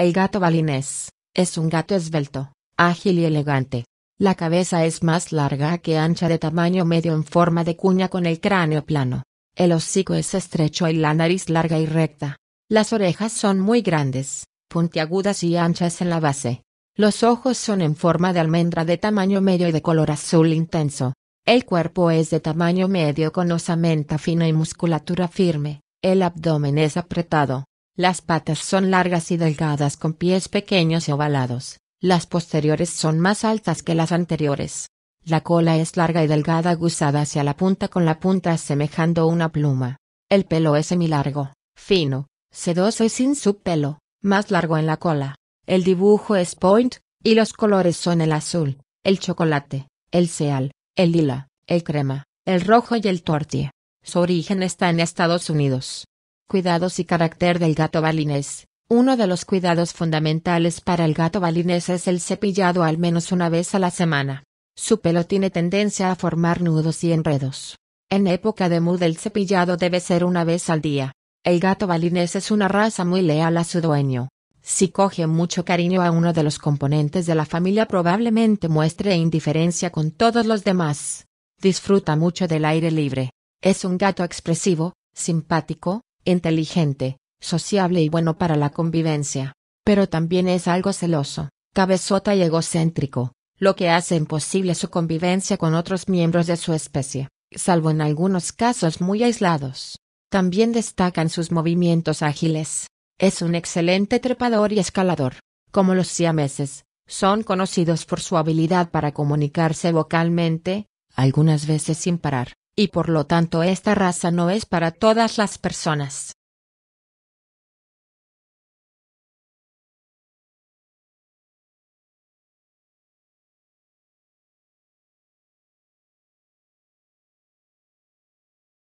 El gato balinés, es un gato esbelto, ágil y elegante. La cabeza es más larga que ancha de tamaño medio en forma de cuña con el cráneo plano. El hocico es estrecho y la nariz larga y recta. Las orejas son muy grandes, puntiagudas y anchas en la base. Los ojos son en forma de almendra de tamaño medio y de color azul intenso. El cuerpo es de tamaño medio con osamenta fina y musculatura firme. El abdomen es apretado, las patas son largas y delgadas con pies pequeños y ovalados, las posteriores son más altas que las anteriores. La cola es larga y delgada aguzada hacia la punta con la punta asemejando una pluma. El pelo es semilargo, fino, sedoso y sin subpelo, más largo en la cola. El dibujo es point, y los colores son el azul, el chocolate, el seal, el lila, el crema, el rojo y el tortie. Su origen está en Estados Unidos, Cuidados y carácter del gato balinés. Uno de los cuidados fundamentales para el gato balinés es el cepillado al menos una vez a la semana. Su pelo tiene tendencia a formar nudos y enredos. En época de muda el cepillado debe ser una vez al día. El gato balinés es una raza muy leal a su dueño. Si coge mucho cariño a uno de los componentes de la familia probablemente muestre indiferencia con todos los demás. Disfruta mucho del aire libre. Es un gato expresivo, simpático, inteligente, sociable y bueno para la convivencia, pero también es algo celoso, cabezota y egocéntrico, lo que hace imposible su convivencia con otros miembros de su especie, salvo en algunos casos muy aislados. También destacan sus movimientos ágiles. Es un excelente trepador y escalador, como los siameses. Son conocidos por su habilidad para comunicarse vocalmente, algunas veces sin parar y por lo tanto esta raza no es para todas las personas.